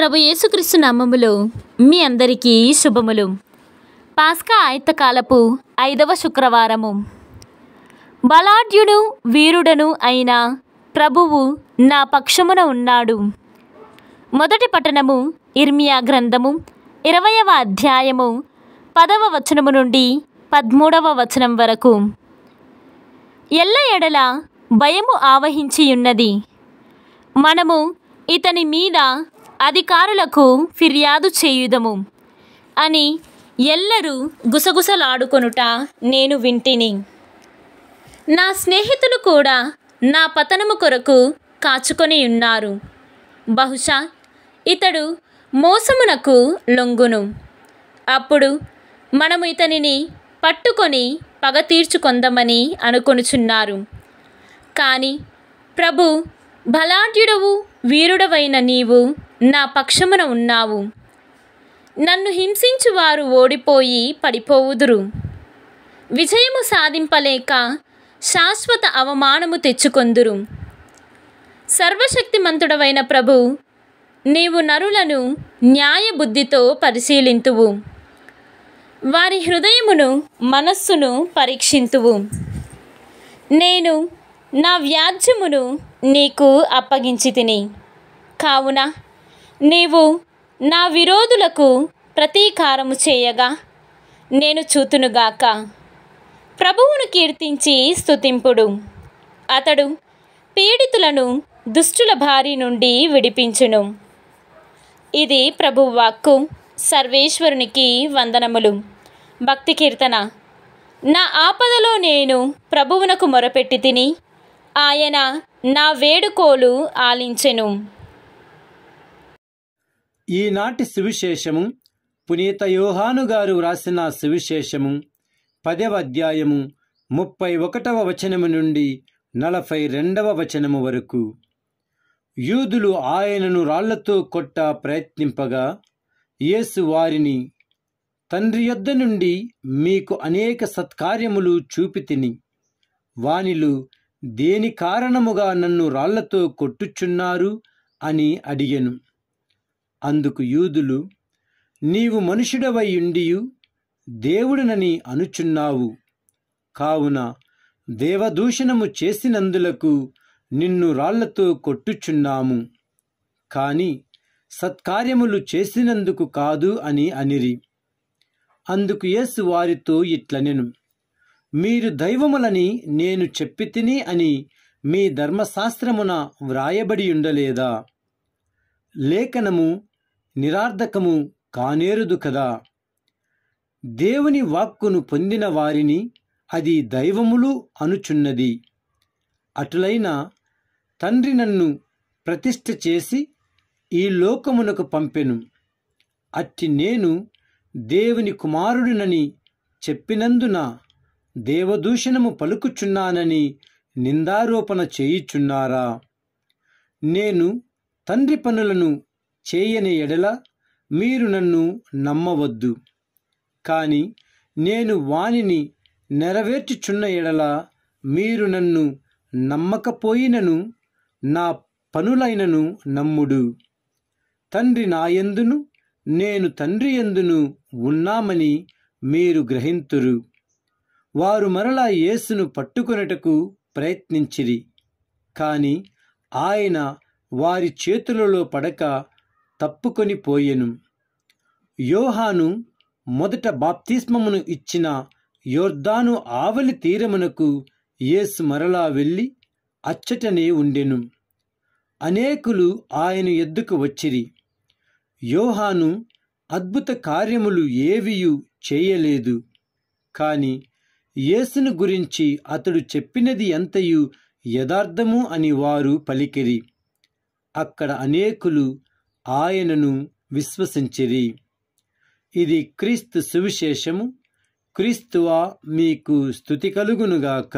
ప్రభు యేసుక్రీస్తు నామములు మీ అందరికీ శుభములు పాస్కా ఆయుతకాలపు ఐదవ శుక్రవారము బలాఢ్యుడు వీరుడను అయిన ప్రభువు నా పక్షమున ఉన్నాడు మొదటి పట్టణము ఇర్మియా గ్రంథము ఇరవయవ అధ్యాయము పదవ వచనము నుండి పద్మూడవ వచనం వరకు ఎల్ల ఎడల భయము ఆవహించియున్నది మనము ఇతని మీద అధికారులకు ఫిర్యాదు చేయుదము అని ఎల్లరూ గుసగుసలాడుకొనుట నేను వింటిని నా స్నేహితులు కూడా నా పతనము కొరకు కాచుకొని ఉన్నారు బహుశా ఇతడు మోసమునకు లొంగును అప్పుడు మనము ఇతనిని పట్టుకొని పగ తీర్చుకొందమని అనుకొనుచున్నారు కానీ ప్రభు బలాఢ్యుడవు వీరుడవైన నీవు నా పక్షమున ఉన్నావు నన్ను హింసించువారు ఓడిపోయి పడిపోవుదురు విజయము సాధింపలేక శాశ్వత అవమానము తెచ్చుకొందురు సర్వశక్తిమంతుడవైన ప్రభు నీవు నరులను న్యాయబుద్ధితో పరిశీలింతువు వారి హృదయమును మనస్సును పరీక్షింతువు నేను నా వ్యాజ్యమును నీకు అప్పగించి తిని కావున నీవు నా విరోధులకు ప్రతీకారము చేయగా నేను చూతునుగాక ప్రభువును కీర్తించి స్థుతింపుడు అతడు పీడితులను దుష్టుల భారీ నుండి విడిపించును ఇది ప్రభువాక్కు సర్వేశ్వరునికి వందనములు భక్తి కీర్తన నా ఆపదలో నేను ప్రభువునకు మొరపెట్టి తిని ఆయన నా వేడుకోలు ఆలించెను ఈనాటి సువిశేషము పునీత యోహాను గారు వ్రాసిన సువిశేషము పదవ అధ్యాయము ముప్పై ఒకటవ వచనము నుండి నలభై రెండవ వచనము వరకు యూదులు ఆయనను రాళ్లతో కొట్ట ప్రయత్నింపగా యేసు వారిని తండ్రి యొద్ద నుండి మీకు అనేక సత్కార్యములు చూపితిని వానిలు దేని కారణముగా నన్ను రాళ్లతో కొట్టుచున్నారు అని అడిగెను అందుకు యూదులు నీవు మనుషుడవయుండియు దేవుడనని అనుచున్నావు కావున దేవదూషణము చేసినందులకు నిన్ను రాళ్లతో కొట్టుచున్నాము కాని సత్కార్యములు చేసినందుకు కాదు అని అనిరి అందుకు యేసు వారితో ఇట్లనెను మీరు దైవములని నేను చెప్పితిని అని మీ ధర్మశాస్త్రమున వ్రాయబడి ఉండలేదా లేఖనము నిరార్థకము కానేరుదు కదా దేవుని వాక్కును పొందిన వారిని అది దైవములు అనుచున్నది అటులైన తండ్రి నన్ను ప్రతిష్ఠ చేసి ఈ లోకమునకు పంపెను అట్టి నేను దేవుని కుమారుడినని చెప్పినందున దేవదూషణము పలుకుచున్నానని నిందారోపణ చేయుచున్నారా నేను తండ్రి పనులను చేయని ఎడల మీరు నన్ను నమ్మవద్దు కాని నేను వానిని నెరవేర్చుచున్న ఎడల మీరు నన్ను నమ్మకపోయినను నా పనులైనను నమ్ముడు తండ్రి నాయందును నేను తండ్రి ఎందును ఉన్నామని మీరు గ్రహింతురు వారు మరలా యేసును పట్టుకునేటకు ప్రయత్నించిరి కాని ఆయన వారి చేతులలో పడక తప్పుకొని పోయెను యోహాను మొదట బాప్తిస్మమును ఇచ్చిన యోర్ధాను ఆవలి తీరమునకు యేసు మరలా వెళ్ళి అచ్చటనే ఉండెను అనేకులు ఆయన ఎద్దుకు వచ్చిరి యోహాను అద్భుత కార్యములు ఏవియు చేయలేదు కాని యేసును గురించి అతడు చెప్పినది ఎంతయు యదార్థము అని వారు పలికిరి అక్కడ అనేకులు ఆయనను విశ్వసించిరి ఇది క్రీస్తు సువిశేషము క్రీస్తువా మీకు స్థుతి కలుగునుగాక